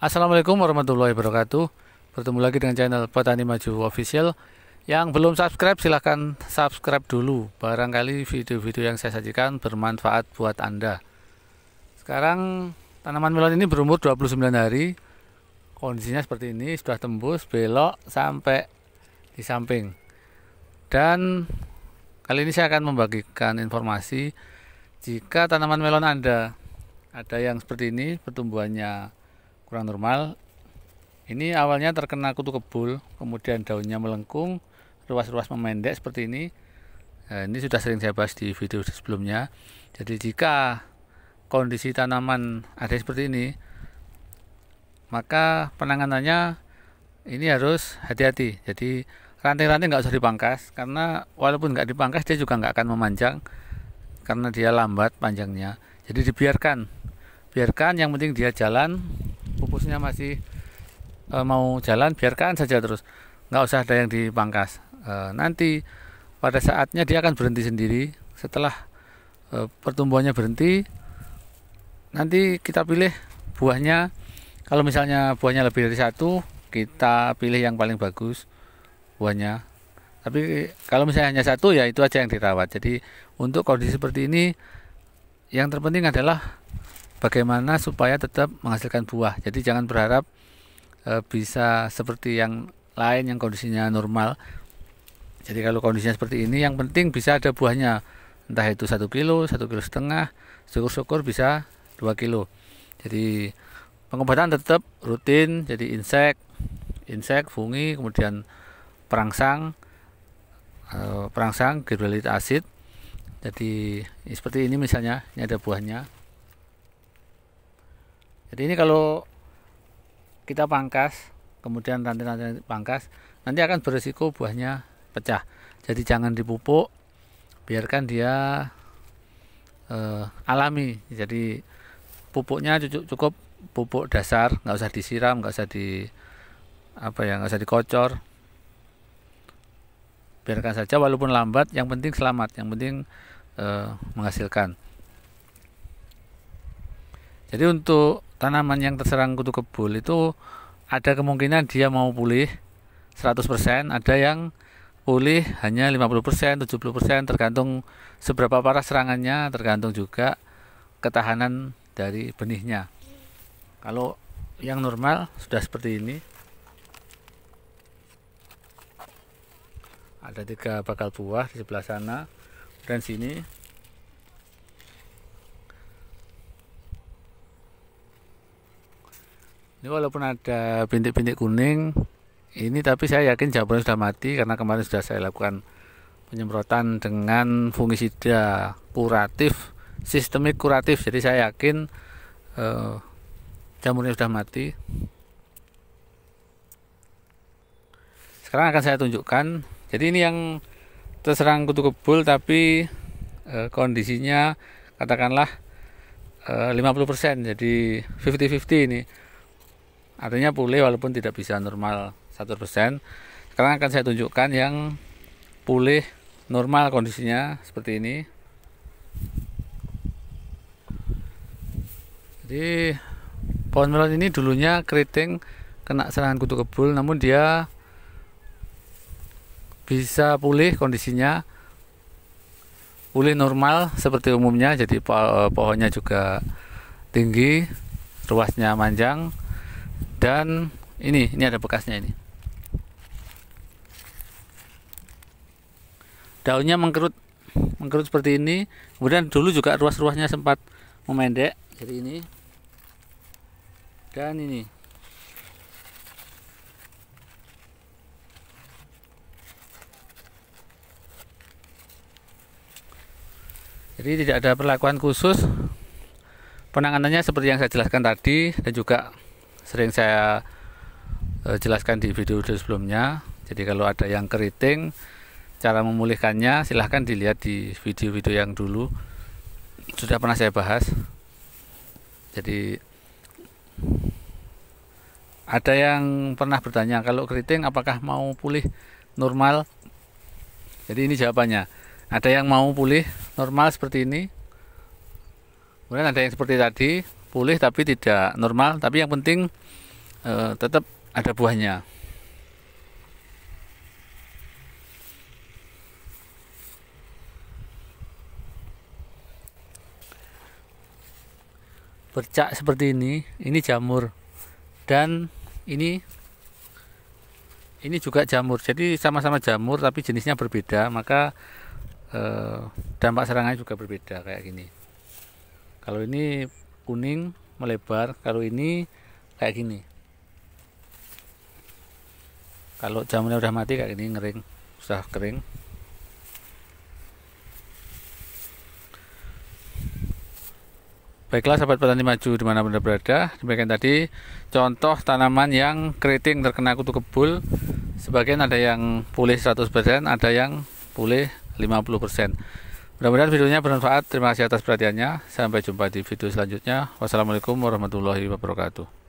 Assalamualaikum warahmatullahi wabarakatuh Bertemu lagi dengan channel Petani Maju Official Yang belum subscribe silahkan subscribe dulu Barangkali video-video yang saya sajikan bermanfaat buat Anda Sekarang tanaman melon ini berumur 29 hari Kondisinya seperti ini sudah tembus belok sampai di samping Dan kali ini saya akan membagikan informasi Jika tanaman melon Anda ada yang seperti ini pertumbuhannya kurang normal ini awalnya terkena kutu kebul kemudian daunnya melengkung ruas-ruas memendek seperti ini nah, ini sudah sering saya bahas di video sebelumnya jadi jika kondisi tanaman ada seperti ini maka penanganannya ini harus hati-hati jadi ranting-ranting nggak usah dipangkas karena walaupun nggak dipangkas dia juga nggak akan memanjang karena dia lambat panjangnya jadi dibiarkan biarkan yang penting dia jalan fokusnya masih e, mau jalan biarkan saja terus nggak usah ada yang dipangkas e, nanti pada saatnya dia akan berhenti sendiri setelah e, pertumbuhannya berhenti nanti kita pilih buahnya kalau misalnya buahnya lebih dari satu kita pilih yang paling bagus buahnya tapi kalau misalnya hanya satu ya itu aja yang dirawat jadi untuk kondisi seperti ini yang terpenting adalah bagaimana supaya tetap menghasilkan buah. Jadi jangan berharap e, bisa seperti yang lain yang kondisinya normal. Jadi kalau kondisinya seperti ini, yang penting bisa ada buahnya. Entah itu satu kilo, satu kilo setengah, syukur-syukur bisa dua kilo. Jadi pengobatan tetap rutin. Jadi insek, insek, fungi, kemudian perangsang, e, perangsang, girulit asid. Jadi seperti ini misalnya, ini ada buahnya jadi ini kalau kita pangkas kemudian ranting-ranting pangkas nanti akan beresiko buahnya pecah jadi jangan dipupuk biarkan dia eh, alami jadi pupuknya cukup, cukup pupuk dasar nggak usah disiram nggak usah di apa ya nggak usah dikocor biarkan saja walaupun lambat yang penting selamat yang penting eh, menghasilkan jadi untuk tanaman yang terserang kutu kebul itu ada kemungkinan dia mau pulih 100%, ada yang pulih hanya 50%, 70% tergantung seberapa parah serangannya, tergantung juga ketahanan dari benihnya. Kalau yang normal sudah seperti ini. Ada tiga bakal buah di sebelah sana dan sini Ini walaupun ada bintik-bintik kuning, ini tapi saya yakin jamurnya sudah mati karena kemarin sudah saya lakukan penyemprotan dengan fungisida kuratif, sistemik kuratif. Jadi saya yakin eh, jamurnya sudah mati. Sekarang akan saya tunjukkan. Jadi ini yang terserang kutu kebul tapi eh, kondisinya katakanlah eh, 50%. Jadi 50-50 ini artinya pulih walaupun tidak bisa normal 100% sekarang akan saya tunjukkan yang pulih normal kondisinya seperti ini jadi pohon melon ini dulunya keriting kena serangan kutu kebul namun dia bisa pulih kondisinya pulih normal seperti umumnya jadi po eh, pohonnya juga tinggi ruasnya manjang dan ini ini ada bekasnya ini daunnya mengkerut mengkerut seperti ini kemudian dulu juga ruas-ruasnya sempat memendek jadi ini dan ini jadi tidak ada perlakuan khusus penanganannya seperti yang saya jelaskan tadi dan juga sering saya uh, jelaskan di video-video sebelumnya. Jadi kalau ada yang keriting, cara memulihkannya silahkan dilihat di video-video yang dulu sudah pernah saya bahas. Jadi ada yang pernah bertanya kalau keriting apakah mau pulih normal? Jadi ini jawabannya. Ada yang mau pulih normal seperti ini. Kemudian ada yang seperti tadi, pulih tapi tidak normal tapi yang penting e, tetap ada buahnya bercak seperti ini ini jamur dan ini ini juga jamur jadi sama-sama jamur tapi jenisnya berbeda maka e, dampak serangannya juga berbeda kayak gini kalau ini kuning melebar kalau ini kayak gini kalau jamurnya udah mati kayak gini ngering sudah kering Baiklah sahabat petani maju dimana mana Anda berada, demikian tadi contoh tanaman yang keriting terkena kutu kebul. Sebagian ada yang pulih 100%, ada yang pulih 50%. Mudah-mudahan videonya bermanfaat. Terima kasih atas perhatiannya. Sampai jumpa di video selanjutnya. Wassalamualaikum warahmatullahi wabarakatuh.